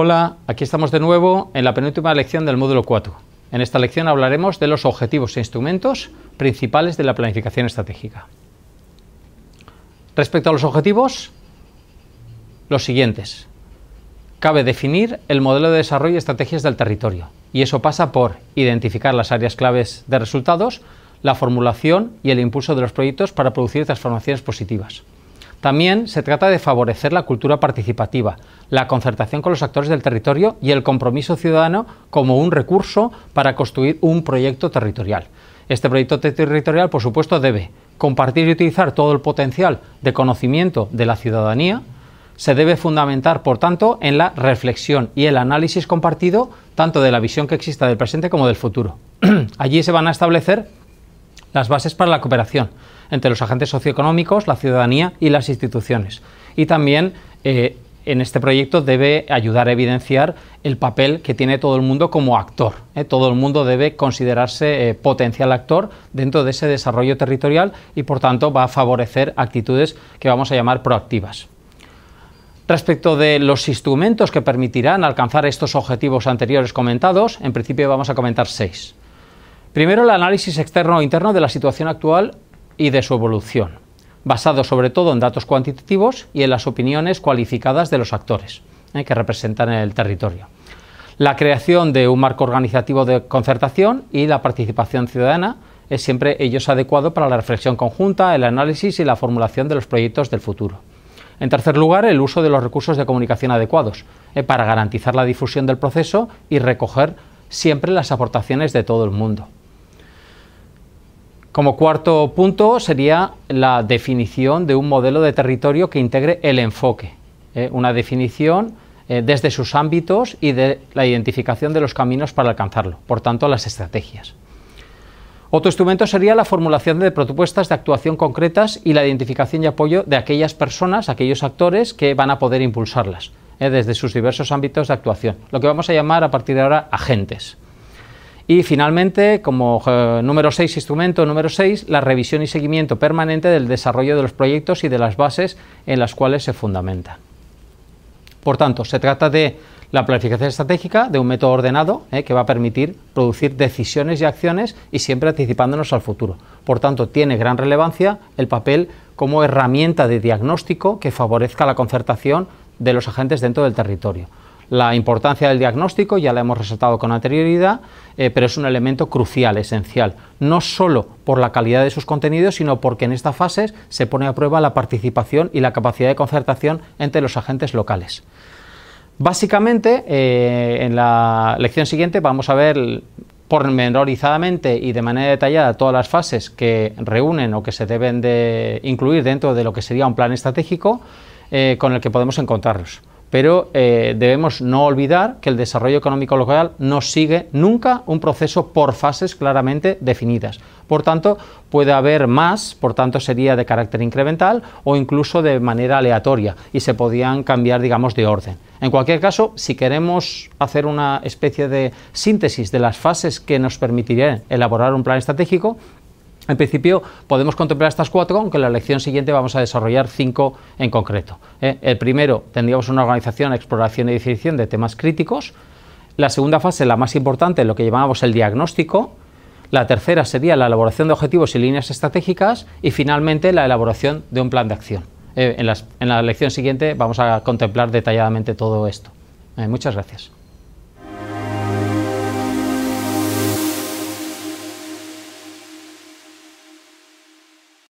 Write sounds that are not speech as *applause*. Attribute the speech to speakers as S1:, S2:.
S1: Hola, aquí estamos de nuevo en la penúltima lección del módulo 4. En esta lección hablaremos de los objetivos e instrumentos principales de la planificación estratégica. Respecto a los objetivos, los siguientes. Cabe definir el modelo de desarrollo y estrategias del territorio, y eso pasa por identificar las áreas claves de resultados, la formulación y el impulso de los proyectos para producir transformaciones positivas. También se trata de favorecer la cultura participativa, la concertación con los actores del territorio y el compromiso ciudadano como un recurso para construir un proyecto territorial. Este proyecto territorial, por supuesto, debe compartir y utilizar todo el potencial de conocimiento de la ciudadanía, se debe fundamentar, por tanto, en la reflexión y el análisis compartido tanto de la visión que exista del presente como del futuro. *clears throat* Allí se van a establecer las bases para la cooperación entre los agentes socioeconómicos, la ciudadanía y las instituciones. Y también eh, en este proyecto debe ayudar a evidenciar el papel que tiene todo el mundo como actor. ¿eh? Todo el mundo debe considerarse eh, potencial actor dentro de ese desarrollo territorial y por tanto va a favorecer actitudes que vamos a llamar proactivas. Respecto de los instrumentos que permitirán alcanzar estos objetivos anteriores comentados, en principio vamos a comentar seis. Primero el análisis externo o interno de la situación actual y de su evolución, basado sobre todo en datos cuantitativos y en las opiniones cualificadas de los actores eh, que representan el territorio. La creación de un marco organizativo de concertación y la participación ciudadana es siempre ellos adecuado para la reflexión conjunta, el análisis y la formulación de los proyectos del futuro. En tercer lugar, el uso de los recursos de comunicación adecuados eh, para garantizar la difusión del proceso y recoger siempre las aportaciones de todo el mundo. Como cuarto punto sería la definición de un modelo de territorio que integre el enfoque, eh, una definición eh, desde sus ámbitos y de la identificación de los caminos para alcanzarlo, por tanto las estrategias. Otro instrumento sería la formulación de propuestas de actuación concretas y la identificación y apoyo de aquellas personas, aquellos actores que van a poder impulsarlas eh, desde sus diversos ámbitos de actuación, lo que vamos a llamar a partir de ahora agentes. Y finalmente, como eh, número 6, instrumento número 6, la revisión y seguimiento permanente del desarrollo de los proyectos y de las bases en las cuales se fundamenta. Por tanto, se trata de la planificación estratégica, de un método ordenado eh, que va a permitir producir decisiones y acciones y siempre anticipándonos al futuro. Por tanto, tiene gran relevancia el papel como herramienta de diagnóstico que favorezca la concertación de los agentes dentro del territorio. La importancia del diagnóstico ya la hemos resaltado con anterioridad, eh, pero es un elemento crucial, esencial, no solo por la calidad de sus contenidos, sino porque en estas fases se pone a prueba la participación y la capacidad de concertación entre los agentes locales. Básicamente, eh, en la lección siguiente vamos a ver pormenorizadamente y de manera detallada todas las fases que reúnen o que se deben de incluir dentro de lo que sería un plan estratégico eh, con el que podemos encontrarlos pero eh, debemos no olvidar que el desarrollo económico local no sigue nunca un proceso por fases claramente definidas. Por tanto, puede haber más, por tanto sería de carácter incremental o incluso de manera aleatoria y se podían cambiar, digamos, de orden. En cualquier caso, si queremos hacer una especie de síntesis de las fases que nos permitirían elaborar un plan estratégico, en principio podemos contemplar estas cuatro, aunque en la lección siguiente vamos a desarrollar cinco en concreto. ¿eh? El primero, tendríamos una organización, exploración y definición de temas críticos. La segunda fase, la más importante, lo que llamábamos el diagnóstico. La tercera sería la elaboración de objetivos y líneas estratégicas. Y finalmente, la elaboración de un plan de acción. Eh, en, la lección siguiente vamos a contemplar detalladamente todo esto. Eh, muchas gracias.